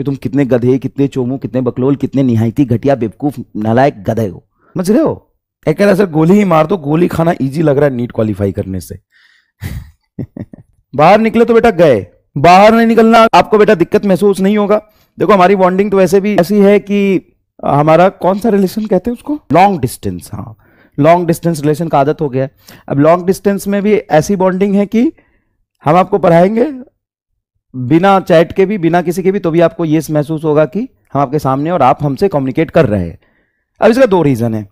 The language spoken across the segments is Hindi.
कि तुम कितने गधे कितने चोमू कितने बकलोल कितने निहायती घटिया बेवकूफ नालायक गधे हो समझ रहे हो एक कह रहा सर गोली ही मार दो गोली खाना इजी लग रहा है नीट क्वालिफाई करने से बाहर निकले तो बेटा गए बाहर नहीं निकलना आपको बेटा दिक्कत महसूस नहीं होगा देखो हमारी बॉन्डिंग तो वैसे भी ऐसी है कि हमारा कौन सा रिलेशन कहते हैं उसको लॉन्ग डिस्टेंस हाँ लॉन्ग डिस्टेंस रिलेशन का आदत हो गया अब लॉन्ग डिस्टेंस में भी ऐसी बॉन्डिंग है कि हम आपको पढ़ाएंगे बिना चैट के भी बिना किसी के भी तो भी आपको ये महसूस होगा कि हम आपके सामने और आप हमसे कम्युनिकेट कर रहे हैं अब इसका दो रीज़न है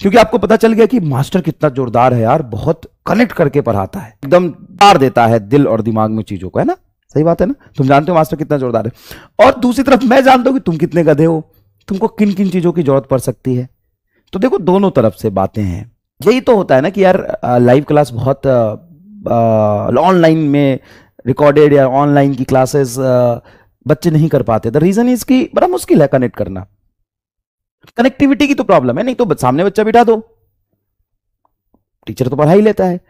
क्योंकि आपको पता चल गया कि मास्टर कितना जोरदार है यार बहुत कनेक्ट करके पढ़ाता है एकदम तार देता है दिल और दिमाग में चीज़ों को है ना सही बात है ना तुम जानते हो मास्टर कितना जोरदार है और दूसरी तरफ मैं जानता हूं कि तुम कितने गधे हो तुमको किन किन चीज़ों की जरूरत पड़ सकती है तो देखो दोनों तरफ से बातें हैं यही तो होता है ना कि यार लाइव क्लास बहुत ऑनलाइन में रिकॉर्डेड या ऑनलाइन की क्लासेस uh, बच्चे नहीं कर पाते द रीजन इज कि बड़ा मुश्किल है कनेक्ट करना कनेक्टिविटी की तो प्रॉब्लम है नहीं तो सामने बच्चा बिठा दो टीचर तो पढ़ा ही लेता है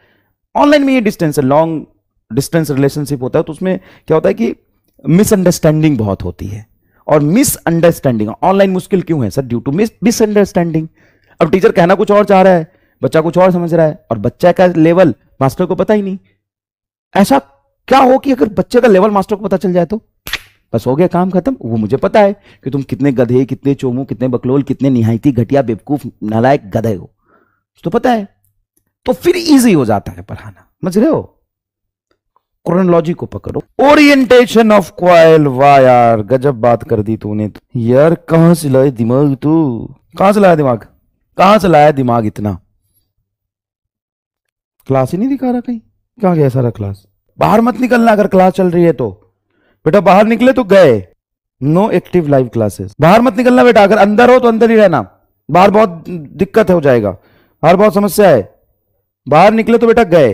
ऑनलाइन में ये डिस्टेंस है लॉन्ग डिस्टेंस रिलेशनशिप होता है तो उसमें क्या होता है कि मिसअंडरस्टैंडिंग बहुत होती है और मिसअंडरस्टैंडिंग ऑनलाइन मुश्किल क्यों है sir due to miss misunderstanding अब टीचर कहना कुछ और चाह रहा है बच्चा कुछ और समझ रहा है और बच्चा का लेवल मास्टर को पता ही नहीं ऐसा क्या हो कि अगर बच्चे का लेवल मास्टर को पता चल जाए तो बस हो गया काम खत्म वो मुझे पता है कि तुम कितने गधे कितने चोमू कितने बकलोल कितने निहायती घटिया बेवकूफ नालायक गधे हो तो पता है तो फिर इजी हो जाता है पढ़ाना समझ रहे हो क्रोनोलॉजी को पकड़ो ओरिएंटेशन ऑफ क्वाइल वाह यार गजब बात कर दी तूने तो। यार कहां से लाए दिमाग तू कहां से लाया दिमाग कहां से लाया दिमाग इतना क्लास ही नहीं दिखा रहा कहीं कहां गया सारा क्लास बाहर मत निकलना अगर क्लास चल रही है तो बेटा बाहर निकले तो गए नो एक्टिव लाइव क्लासेस बाहर मत निकलना बेटा अगर अंदर हो तो अंदर ही रहना बाहर बहुत दिक्कत हो जाएगा बाहर बहुत समस्या है बाहर निकले तो बेटा गए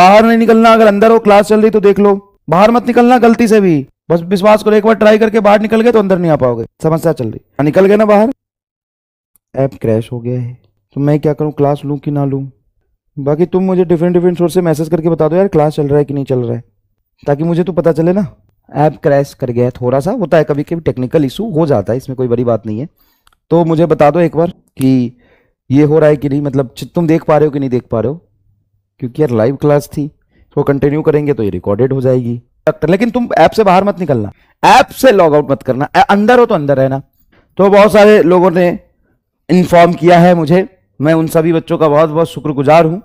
बाहर नहीं निकलना अगर अंदर हो क्लास चल रही तो देख लो बाहर मत निकलना गलती से भी बस विश्वास करो एक बार ट्राई करके बाहर निकल गए तो अंदर नहीं आ पाओगे समस्या चल रही निकल गए ना बाहर ऐप क्रैश हो गया है तो मैं क्या करूं क्लास लूं कि ना लूं बाकी तुम मुझे डिफरेंट डिफरेंट सोर्स से मैसेज करके बता दो यार क्लास चल रहा है कि नहीं चल रहा है ताकि मुझे तो पता चले ना ऐप क्रैश कर गया है थोड़ा सा होता है कभी कभी टेक्निकल इशू हो जाता है इसमें कोई बड़ी बात नहीं है तो मुझे बता दो एक बार कि ये हो रहा है कि नहीं मतलब तुम देख पा रहे हो कि नहीं देख पा रहे हो क्योंकि यार लाइव क्लास थी वो तो कंटिन्यू करेंगे तो ये रिकॉर्डेड हो जाएगी लेकिन तुम ऐप से बाहर मत निकलना ऐप से लॉग आउट मत करना अंदर हो तो अंदर रहना तो बहुत सारे लोगों ने इन्फॉर्म किया है मुझे मैं उन सभी बच्चों का बहुत बहुत शुक्रगुजार हूँ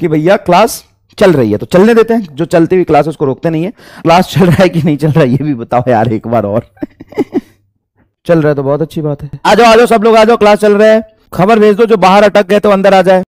कि भैया क्लास चल रही है तो चलने देते हैं जो चलती हुई क्लास उसको रोकते नहीं है क्लास चल रहा है कि नहीं चल रहा है ये भी बताओ यार एक बार और चल रहा है तो बहुत अच्छी बात है आ जाओ आ जाओ सब लोग आ जाओ क्लास चल रहा है खबर भेज दो जो बाहर अटक गए तो अंदर आ जाए